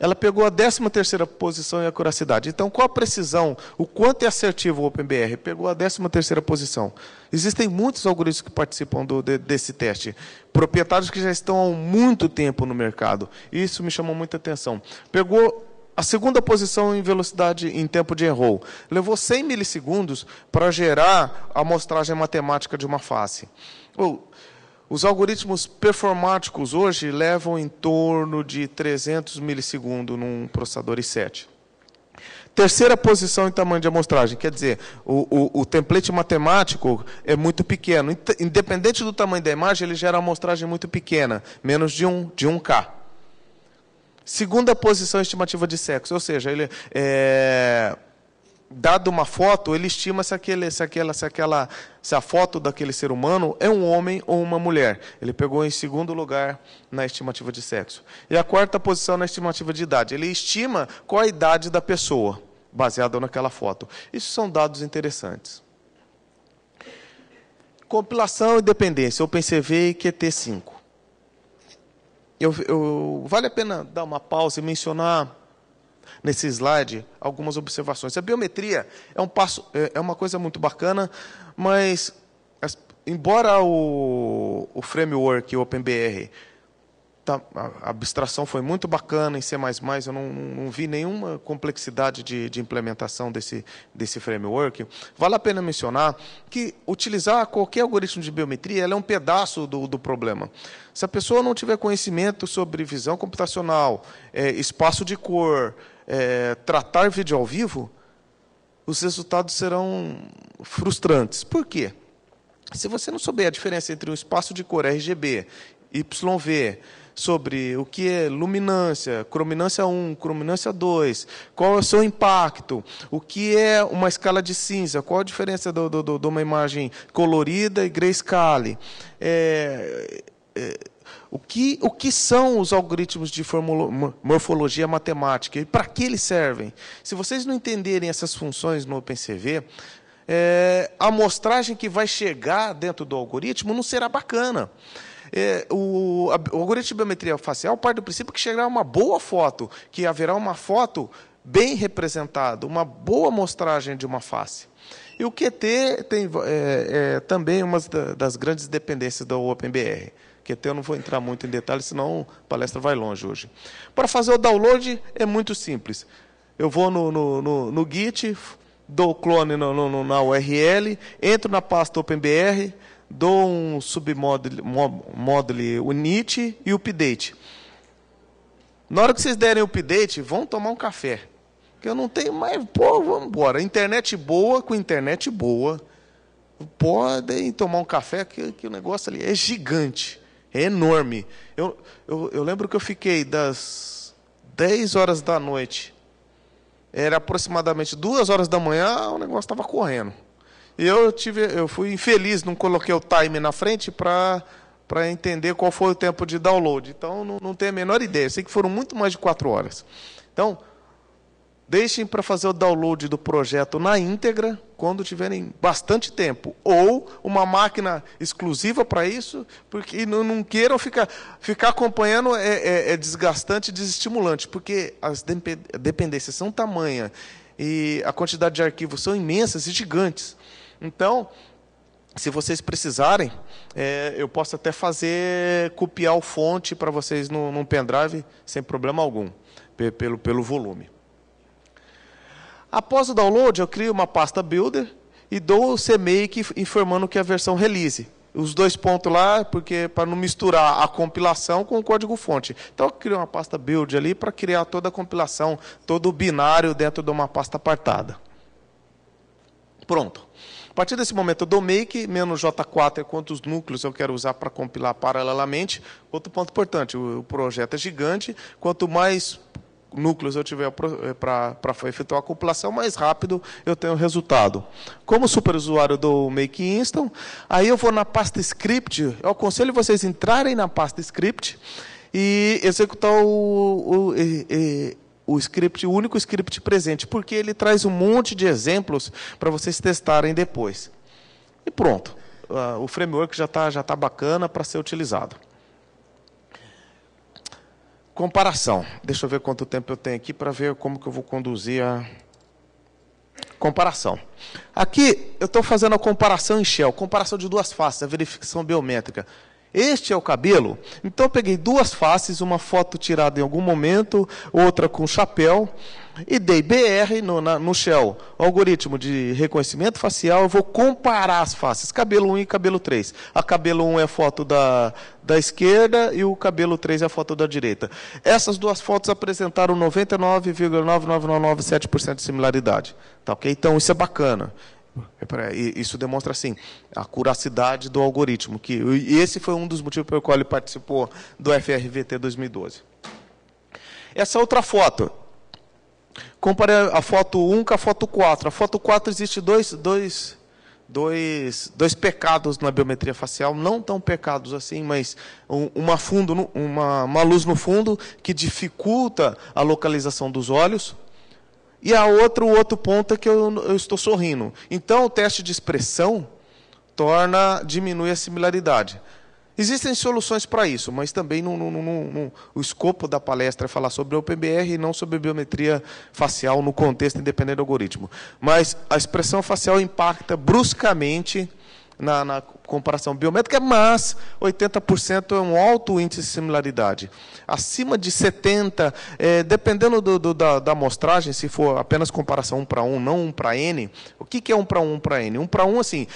ela pegou a 13 terceira posição em acuracidade. Então, qual a precisão? O quanto é assertivo o OpenBR? Pegou a 13 terceira posição. Existem muitos algoritmos que participam do, de, desse teste. Proprietários que já estão há muito tempo no mercado. Isso me chamou muita atenção. Pegou a segunda posição em velocidade em tempo de enroll. Levou 100 milissegundos para gerar a amostragem matemática de uma face. Ou, os algoritmos performáticos hoje levam em torno de 300 milissegundos num processador i7. Terceira posição em tamanho de amostragem, quer dizer, o, o, o template matemático é muito pequeno. Independente do tamanho da imagem, ele gera uma amostragem muito pequena, menos de 1, um, de 1K. Segunda posição estimativa de sexo, ou seja, ele é, dado uma foto, ele estima se, aquele, se, aquela, se, aquela, se a foto daquele ser humano é um homem ou uma mulher. Ele pegou em segundo lugar na estimativa de sexo. E a quarta posição na estimativa de idade. Ele estima qual a idade da pessoa, baseado naquela foto. Isso são dados interessantes. Compilação e dependência, OpenCV e QT5. Eu, eu, vale a pena dar uma pausa e mencionar nesse slide algumas observações. A biometria é um passo, é, é uma coisa muito bacana, mas embora o, o framework o OpenBR tá, a abstração foi muito bacana em C++, eu não, não vi nenhuma complexidade de, de implementação desse, desse framework. Vale a pena mencionar que utilizar qualquer algoritmo de biometria é um pedaço do, do problema. Se a pessoa não tiver conhecimento sobre visão computacional, é, espaço de cor, é, tratar vídeo ao vivo, os resultados serão frustrantes. Por quê? Se você não souber a diferença entre o espaço de cor RGB, YV, sobre o que é luminância, crominância 1, crominância 2, qual é o seu impacto, o que é uma escala de cinza, qual a diferença de uma imagem colorida e grayscale. É, é, o que, o que são os algoritmos de morfologia matemática e para que eles servem? Se vocês não entenderem essas funções no OpenCV, é, a amostragem que vai chegar dentro do algoritmo não será bacana. É, o, a, o, algoritmo de biometria facial parte do princípio que chegará uma boa foto, que haverá uma foto bem representada, uma boa amostragem de uma face. E o QT tem é, é, também uma das grandes dependências da OpenBR. QT eu não vou entrar muito em detalhes, senão a palestra vai longe hoje. Para fazer o download é muito simples. Eu vou no, no, no, no Git, dou clone no, no, na URL, entro na pasta OpenBR, dou um submodule module unit e update. Na hora que vocês derem o update, vão tomar um café. Que eu não tenho mais, pô, vamos embora. Internet boa com internet boa. Podem tomar um café, que, que o negócio ali é gigante. É enorme. Eu, eu, eu lembro que eu fiquei das 10 horas da noite, era aproximadamente 2 horas da manhã, o negócio estava correndo. E eu, tive, eu fui infeliz, não coloquei o time na frente para para entender qual foi o tempo de download. Então, não, não tenho a menor ideia. Eu sei que foram muito mais de quatro horas. Então, Deixem para fazer o download do projeto na íntegra quando tiverem bastante tempo. Ou uma máquina exclusiva para isso, porque não, não, queiram ficar, ficar acompanhando é, é, é desgastante e desestimulante, porque as dependências são tamanha e a quantidade de arquivos são imensas e gigantes. Então, se vocês precisarem, é, eu posso até fazer copiar o fonte para vocês num, num pendrive sem problema algum, pelo, pelo volume. Após o download, eu crio uma pasta builder e dou o CMake informando que é a versão release. Os dois pontos lá, porque para não misturar a compilação com o código fonte. Então eu crio uma pasta build ali para criar toda a compilação, todo o binário dentro de uma pasta apartada. Pronto. A partir desse momento eu dou make, menos J4 é quantos núcleos eu quero usar para compilar paralelamente. Outro ponto importante, o projeto é gigante, quanto mais núcleos eu tiver para eh, efetuar a compilação, mais rápido eu tenho o resultado. Como superusuário do Make Instant, aí eu vou na pasta script, eu aconselho vocês entrarem na pasta script e executar o, o, o, o script, o único script presente, porque ele traz um monte de exemplos para vocês testarem depois. E pronto, ah, o framework já está já tá bacana para ser utilizado. Comparação. Deixa eu ver quanto tempo eu tenho aqui para ver como que eu vou conduzir a comparação. Aqui eu estou fazendo a comparação em Shell, comparação de duas faces, a verificação biométrica. Este é o cabelo. Então eu peguei duas faces, uma foto tirada em algum momento, outra com chapéu e dei BR no, na, no Shell, algoritmo de reconhecimento facial, eu vou comparar as faces, cabelo 1 e cabelo 3. A cabelo 1 é a foto da, da esquerda e o cabelo 3 é a foto da direita. Essas duas fotos apresentaram 99,9997% de similaridade. Tá, okay? Então, isso é bacana. É isso demonstra, assim, a curacidade do algoritmo. Que, e esse foi um dos motivos pelo qual ele participou do FRVT 2012. Essa outra foto Comparei a foto 1 com a foto 4. A foto 4 existe dois, dois, dois, dois pecados na biometria facial, não tão pecados assim, mas um, uma, fundo, uma, uma luz no fundo que dificulta a localização dos olhos. E a outro o outro ponto é que eu, eu estou sorrindo. Então, o teste de expressão torna, diminui a similaridade. Existem soluções para isso, mas também não, não, não, o escopo da palestra é falar sobre o OpenBR e não sobre biometria facial no contexto independente do algoritmo. Mas a expressão facial impacta bruscamente na, na, comparação biométrica, mas 80% é um alto índice de similaridade. Acima de 70%, é, eh, dependendo do, do, da, da amostragem, se for apenas comparação 1 para 1, não 1 para N, o que, que é 1 para 1, 1 para N? 1 para 1, assim,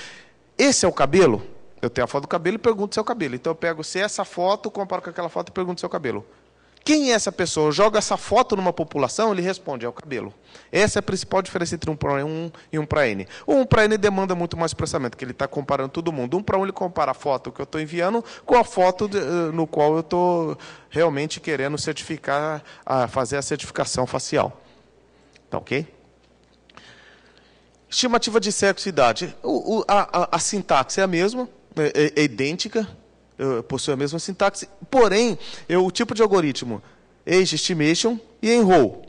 esse é o cabelo? Eu tenho a foto do cabelo e pergunto o cabelo. Então eu pego se é essa foto, comparo com aquela foto e pergunto o cabelo. Quem é essa pessoa? Joga essa foto numa população, ele responde, é o cabelo. Essa é a principal diferença entre um para um e um para N. O um para N demanda muito mais processamento, porque ele está comparando todo mundo. Um para um ele compara a foto que eu estou enviando com a foto de, eh, no qual eu estou realmente querendo certificar, a, fazer a certificação facial. Tá ok? Estimativa de sexo e idade. O, o, a, a, a sintaxe é a mesma, é, é, é idêntica, possui a mesma sintaxe, porém, eu, o tipo de algoritmo age estimation e enroll.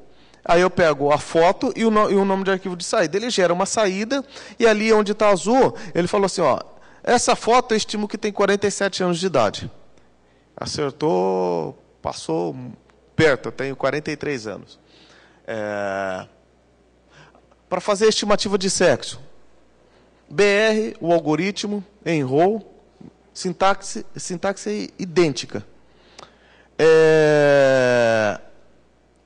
Aí eu pego a foto e o, no, e o nome de arquivo de saída. Ele gera uma saída e ali onde está azul, ele falou assim, ó, essa foto eu estimo que tem 47 anos de idade. Acertou, passou perto, eu tenho 43 anos. É... Para fazer a estimativa de sexo, BR, o algoritmo, enrol sintaxe, sintaxe é idêntica. É...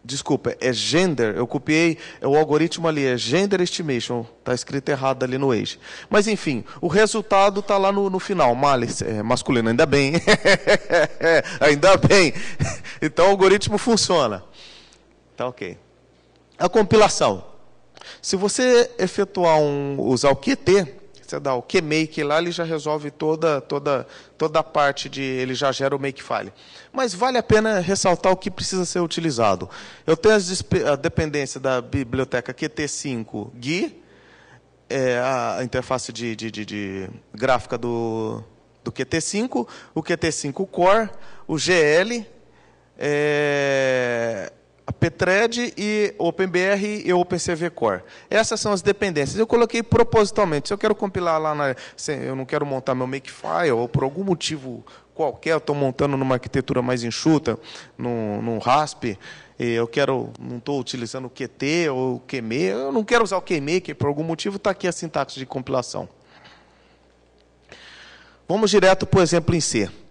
Desculpa, é gender, eu copiei, é o algoritmo ali, é gender estimation, está escrito errado ali no age. Mas enfim, o resultado está lá no, no final, malice, é masculino, ainda bem, *laughs* ainda bem. Então o algoritmo funciona. Tá ok. A compilação. Se você efetuar um, usar o QT, você dá o QMake lá, ele já resolve toda, toda, toda a parte de. Ele já gera o Makefile. Mas vale a pena ressaltar o que precisa ser utilizado. Eu tenho a dependência da biblioteca QT5 GUI, é, a interface de, de, de, de gráfica do, do QT5, o QT5 Core, o GL. É, a Petred e OpenBR e o OpenCV Core. Essas são as dependências. Eu coloquei propositalmente. Se eu quero compilar lá, na, eu não quero montar meu Makefile, ou por algum motivo qualquer, eu estou montando numa arquitetura mais enxuta, num, num RASP, eu quero, não estou utilizando o QT ou o QME, eu não quero usar o que por algum motivo está aqui a sintaxe de compilação. Vamos direto para o exemplo em C. Si.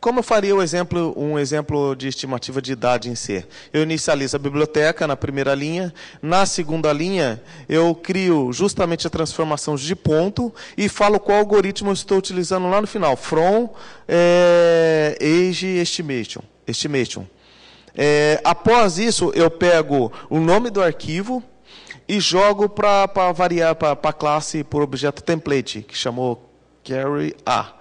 Como eu faria um exemplo, um exemplo de estimativa de idade em C? Eu inicializo a biblioteca na primeira linha, na segunda linha eu crio justamente a transformação de ponto e falo qual algoritmo eu estou utilizando lá no final, from é, age estimation. estimation. É, após isso, eu pego o nome do arquivo, e jogo para variar para a classe por objeto template, que chamou carry A.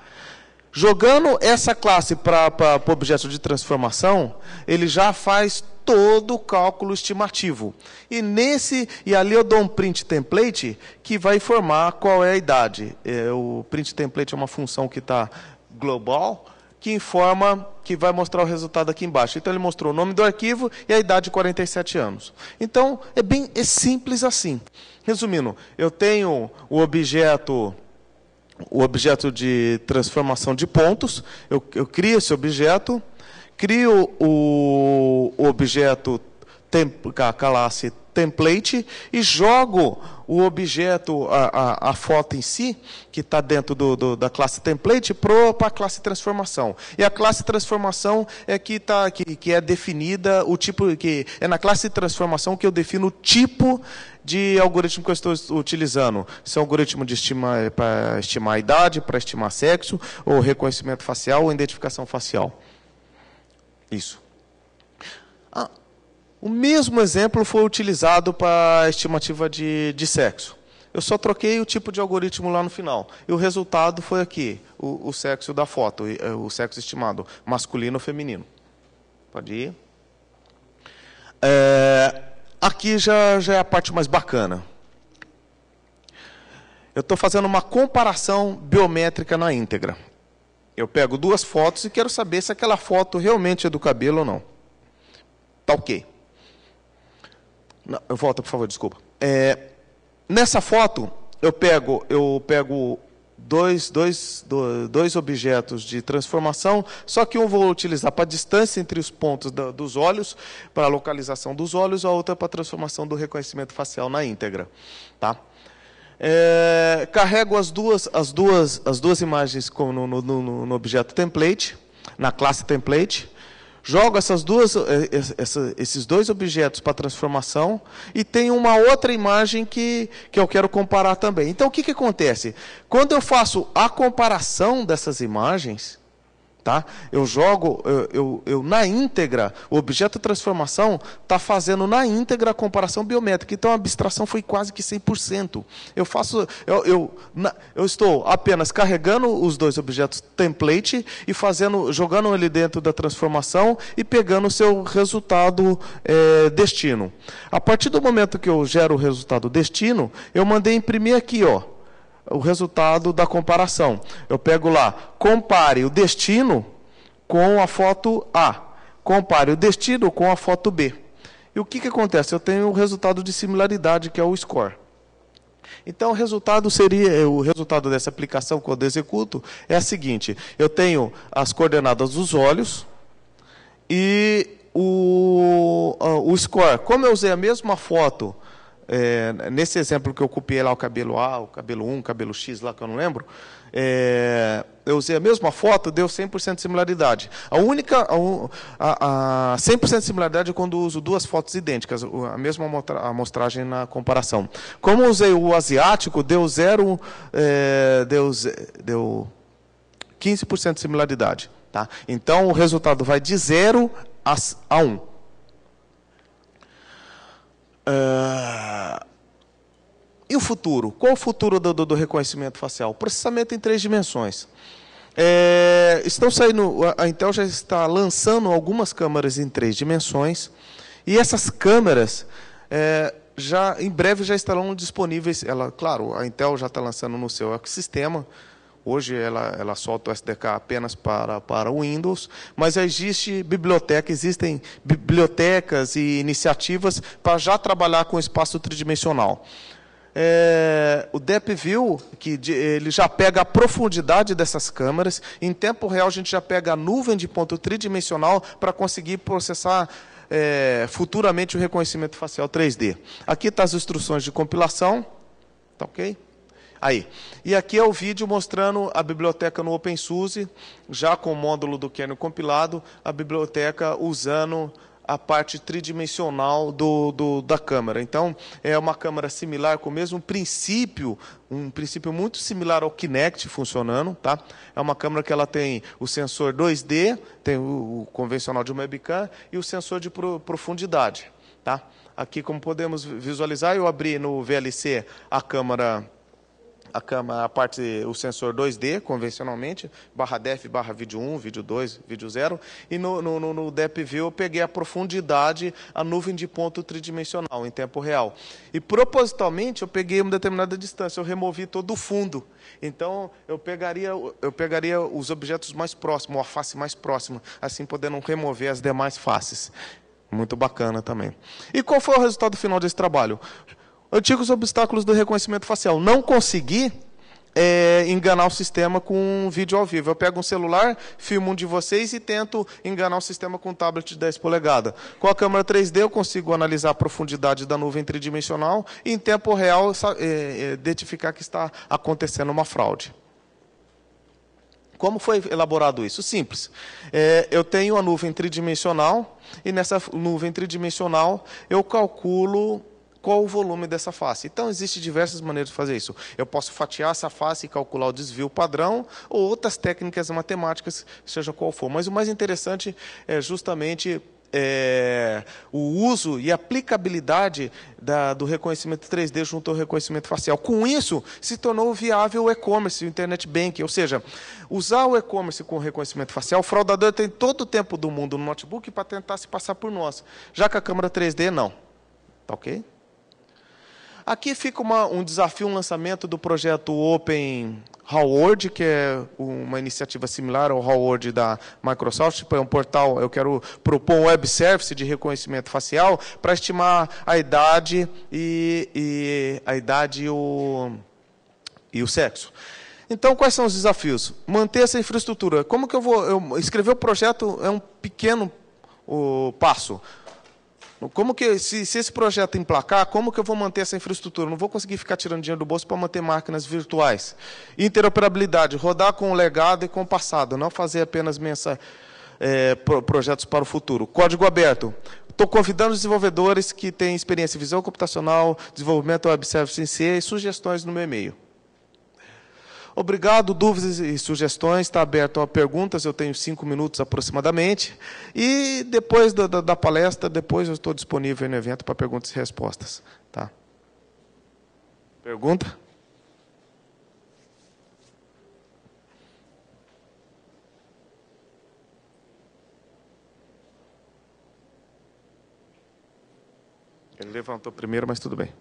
Jogando essa classe para o objeto de transformação, ele já faz todo o cálculo estimativo. E nesse e ali eu dou um print template que vai informar qual é a idade. É, o print template é uma função que está global que informa que vai mostrar o resultado aqui embaixo. Então ele mostrou o nome do arquivo e a idade 47 anos. Então é bem é simples assim. Resumindo, eu tenho o objeto o objeto de transformação de pontos, eu, eu crio esse objeto, crio o, o objeto a classe template e jogo o objeto, a, a, a foto em si, que está dentro do, do, da classe template, para a classe transformação. E a classe transformação é que, tá, que, que é definida, o tipo que é na classe transformação que eu defino o tipo de algoritmo que eu estou utilizando. Se é um algoritmo de para estimar a idade, para estimar sexo, ou reconhecimento facial, ou identificação facial. Isso. Ah, o mesmo exemplo foi utilizado para estimativa de, de sexo. Eu só troquei o tipo de algoritmo lá no final. E o resultado foi aqui, o, o sexo da foto, eh, o sexo estimado, masculino ou feminino. Pode ir. É, aqui já, já é a parte mais bacana. Eu estou fazendo uma comparação biométrica na íntegra. Eu pego duas fotos e quero saber se aquela foto realmente é do cabelo ou não. Tá ok. Não, volta, por favor, desculpa. É, nessa foto, eu pego, eu pego dois, dois, dois objetos de transformação, só que um vou utilizar para a distância entre os pontos da, dos olhos, para a localização dos olhos, a outra para a transformação do reconhecimento facial na íntegra. Tá? É, carrego as duas, as duas, as duas imagens no, no, no, no objeto template, na classe template, jogo essas duas, eh, esses dois objetos para transformação e tem uma outra imagem que, que eu quero comparar também. Então, o que, que acontece? Quando eu faço a comparação dessas imagens, tá? Eu jogo, eu, eu, eu, na íntegra, o objeto de transformação está fazendo na íntegra a comparação biométrica. Então a abstração foi quase que 100%. Eu faço, eu, eu, na, eu estou apenas carregando os dois objetos template e fazendo, jogando ele dentro da transformação e pegando o seu resultado é, destino. A partir do momento que eu gero o resultado destino, eu mandei imprimir aqui, ó o resultado da comparação. Eu pego lá, compare o destino com a foto A, compare o destino com a foto B. E o que, que acontece? Eu tenho o um resultado de similaridade, que é o score. Então, o resultado seria o resultado dessa aplicação quando eu executo é a seguinte: eu tenho as coordenadas dos olhos e o, ah, o score. Como eu usei a mesma foto é, nesse exemplo que eu copiei lá o cabelo A, o cabelo 1, o cabelo X lá que eu não lembro, é, eu usei a mesma foto, deu 100% de similaridade. A única, a, a 100% de similaridade é quando uso duas fotos idênticas, a mesma amostragem na comparação. Como usei o asiático, deu zero, é, deu, deu 15% de similaridade. Tá? Então, o resultado vai de zero a 1. Um. o futuro? Qual o futuro do, do, do reconhecimento facial? Processamento em três dimensões. É, estão saindo, a Intel já está lançando algumas câmeras em três dimensões e essas câmeras é, já em breve já estarão disponíveis. Ela, claro, a Intel já está lançando no seu ecossistema. Hoje ela, ela solta o SDK apenas para, para Windows, mas existe biblioteca, existem bibliotecas e iniciativas para já trabalhar com espaço tridimensional é, o DepView, que de, ele já pega a profundidade dessas câmeras, em tempo real a gente já pega a nuvem de ponto tridimensional para conseguir processar é, futuramente o reconhecimento facial 3D. Aqui estão tá as instruções de compilação, tá ok? Aí. E aqui é o vídeo mostrando a biblioteca no OpenSUSE, já com o módulo do kernel compilado, a biblioteca usando a parte tridimensional do, do, da câmera. Então, é uma câmera similar com o mesmo princípio, um princípio muito similar ao Kinect funcionando, tá? É uma câmera que ela tem o sensor 2D, tem o, o convencional de uma webcam e o sensor de pro, profundidade, tá? Aqui, como podemos visualizar, eu abri no VLC a câmera a câmera, a parte, o sensor 2D, convencionalmente, barra def, barra vídeo 1, vídeo 2, vídeo 0. E no, no, no, no DepView eu peguei a profundidade, a nuvem de ponto tridimensional, em tempo real. E propositalmente eu peguei uma determinada distância, eu removi todo o fundo. Então eu pegaria, eu pegaria os objetos mais próximos, ou a face mais próxima, assim podendo remover as demais faces. Muito bacana também. E qual foi o resultado final desse trabalho? Antigos obstáculos do reconhecimento facial. Não consegui é, enganar o sistema com um vídeo ao vivo. Eu pego um celular, filmo um de vocês e tento enganar o sistema com um tablet de 10 polegadas. Com a câmera 3D, eu consigo analisar a profundidade da nuvem tridimensional e, em tempo real, é, é, identificar que está acontecendo uma fraude. Como foi elaborado isso? Simples. É, eu tenho a nuvem tridimensional e nessa nuvem tridimensional eu calculo qual o volume dessa face. Então, existem diversas maneiras de fazer isso. Eu posso fatiar essa face e calcular o desvio padrão, ou outras técnicas matemáticas, seja qual for. Mas o mais interessante é justamente é, o uso e aplicabilidade da, do reconhecimento 3D junto ao reconhecimento facial. Com isso, se tornou viável o e-commerce, o internet banking, ou seja, usar o e-commerce com reconhecimento facial, o fraudador tem todo o tempo do mundo no notebook para tentar se passar por nós, já que a câmera 3D não. Tá ok? Aqui fica uma, um desafio, um lançamento do projeto Open Howard, que é uma iniciativa similar ao Howard da Microsoft, é um portal, eu quero propor um web service de reconhecimento facial para estimar a idade e, e a idade e o, e o sexo. Então, quais são os desafios? Manter essa infraestrutura. Como que eu vou eu, escrever o projeto é um pequeno o, passo. Como que, se, se, esse projeto emplacar, como que eu vou manter essa infraestrutura? não vou conseguir ficar tirando dinheiro do bolso para manter máquinas virtuais. Interoperabilidade, rodar com o legado e com o passado, não fazer apenas mensa, é, projetos para o futuro. Código aberto. Estou convidando os desenvolvedores que têm experiência em visão computacional, desenvolvimento web service em C, sugestões no meu e-mail. Obrigado. Dúvidas e sugestões, está aberto a perguntas, eu tenho cinco minutos aproximadamente. E depois da, da, da palestra, depois eu estou disponível no evento para perguntas e respostas. Tá? Pergunta? Ele levantou primeiro, mas tudo bem.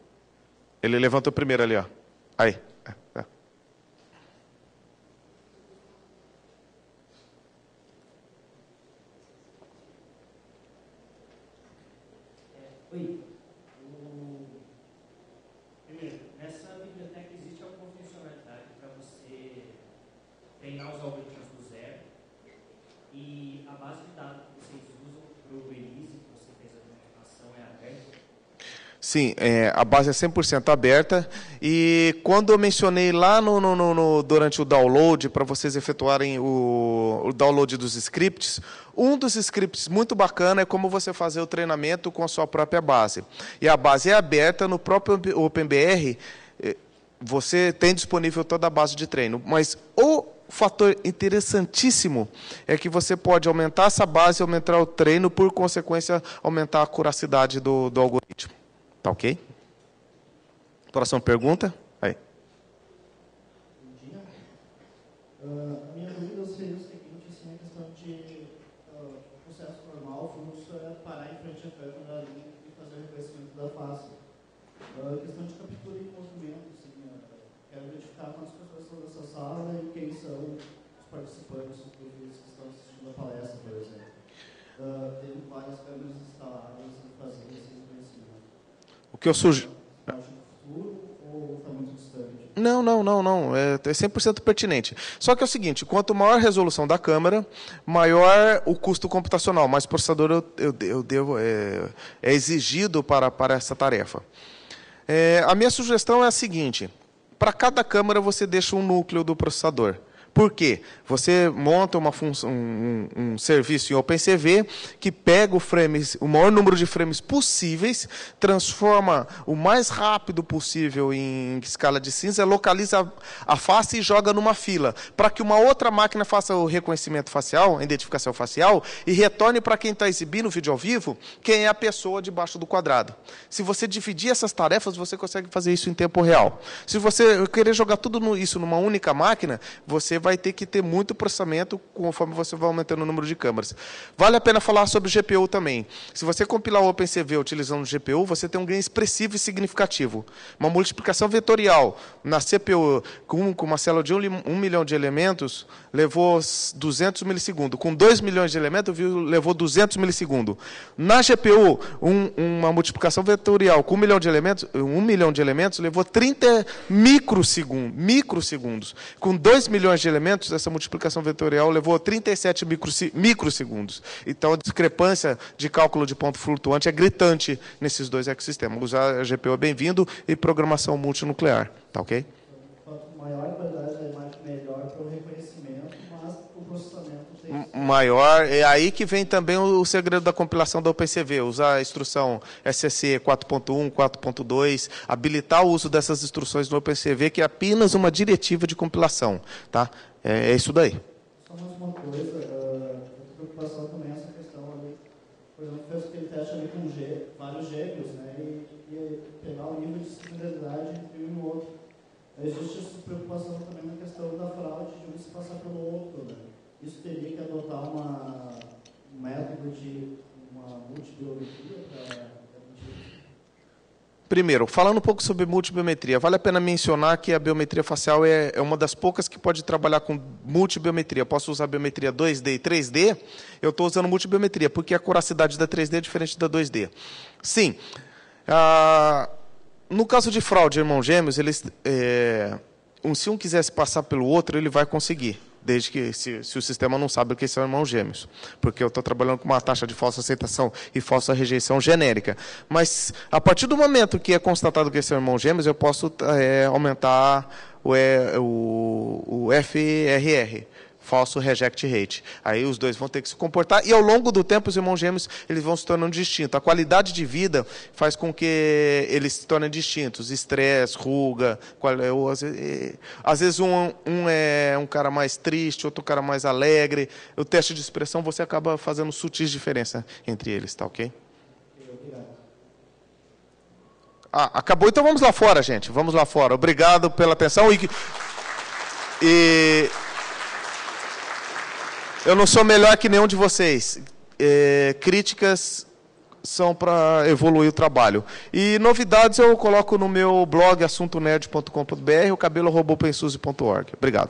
Ele levantou primeiro ali, ó. Aí. Oi. Primeiro, nessa biblioteca existe alguma funcionalidade para você treinar os alunos? Sim, é, a base é 100% aberta. E quando eu mencionei lá no, no, no durante o download, para vocês efetuarem o, o, download dos scripts, um dos scripts muito bacana é como você fazer o treinamento com a sua própria base. E a base é aberta no próprio OpenBR. Eh, você tem disponível toda a base de treino, mas o fator interessantíssimo é que você pode aumentar essa base, aumentar o treino, por consequência, aumentar a curacidade do, do algoritmo. Tá ok? Próxima pergunta. Aí. Bom dia. Uh, minha dúvida seria é o seguinte, é assim, questão de ah, processo normal, é parar em frente à câmera e fazer o reconhecimento da face. Ah, questão de captura e movimento, assim, quero sala e quem são os participantes que estão assistindo palestra, por exemplo. Uh, O que eu sugiro. Não, não, não, não. É 100% é pertinente. Só que é o seguinte: quanto maior a resolução da câmera, maior o custo computacional, mais processador eu, eu, eu devo, é, é, exigido para, para essa tarefa. É, a minha sugestão é a seguinte: para cada câmera você deixa um núcleo do processador. Por quê? Você monta uma função, um, um, serviço em OpenCV que pega o, frames, o maior número de frames possíveis, transforma o mais rápido possível em escala de cinza, localiza a face e joga numa fila, para que uma outra máquina faça o reconhecimento facial, a identificação facial, e retorne para quem está exibindo o vídeo ao vivo quem é a pessoa debaixo do quadrado. Se você dividir essas tarefas, você consegue fazer isso em tempo real. Se você querer jogar tudo isso numa única máquina, você vai ter que ter muito processamento conforme você vai aumentando o número de câmeras. Vale a pena falar sobre GPU também. Se você compilar o OpenCV utilizando o GPU, você tem um ganho expressivo e significativo. Uma multiplicação vetorial na CPU com uma célula de 1 um, milhão de elementos levou 200 milissegundos. Com 2 milhões de elementos, levou 200 milissegundos. Na GPU, um, uma multiplicação vetorial com 1 um milhão de elementos, 1 milhão de elementos levou 30 microsegundos, microsegundos. Com 2 milhões de elementos, elementos, essa multiplicação vetorial levou 37 microsegundos. Então a discrepância de cálculo de ponto flutuante é gritante nesses dois ecossistemas. Usar a GPU é bem-vindo e programação multinuclear. Tá ok? Quanto maior a qualidade da imagem, melhor para o reconhecimento maior. É aí que vem também o, segredo da compilação da OpenCV, usar a instrução SCE 4.1, 4.2, habilitar o uso dessas instruções no OpenCV, que é apenas uma diretiva de compilação. Tá? É, é isso daí. Só mais uma coisa, eh, a preocupação também é essa questão ali. Por exemplo, fez aquele teste ali com G, vários gêmeos, né? E, e pegar o nível de similaridade entre um e o outro. Existe essa preocupação também na questão da fraude de um se passar pelo outro, né? isso teria que adotar uma, um método de uma multibiometria para. Primeiro, falando um pouco sobre multibiometria, vale a pena mencionar que a biometria facial é, é uma das poucas que pode trabalhar com multibiometria. posso usar biometria 2D e 3D, eu estou usando multibiometria, porque a coracidade da 3D é diferente da 2D. Sim, ah, no caso de fraude, irmão gêmeos, eles, é, um, se um quisesse passar pelo outro, ele vai conseguir desde que se, se o sistema não sabe que são irmãos gêmeos, porque eu estou trabalhando com uma taxa de falsa aceitação e falsa rejeição genérica. Mas a partir do momento que é constatado que são irmãos gêmeos, eu posso é, aumentar o, o, o FRR falso reject rate. Aí os dois vão ter que se comportar e ao longo do tempo os irmãos gêmeos eles vão se tornando distintos. A qualidade de vida faz com que eles se tornem distintos. Estresse, ruga, qual, é ou, às, vezes, eh, às vezes um, um, é um cara mais triste, outro cara mais alegre. O teste de expressão você acaba fazendo sutis diferença entre eles, tá ok? Ah, acabou, então vamos lá fora, gente. Vamos lá fora. Obrigado pela atenção e, e... Eu não sou melhor que nenhum de vocês. É, críticas são para evoluir o trabalho. E novidades eu coloco no meu blog assuntonerd.com.br, o cabelo Obrigado.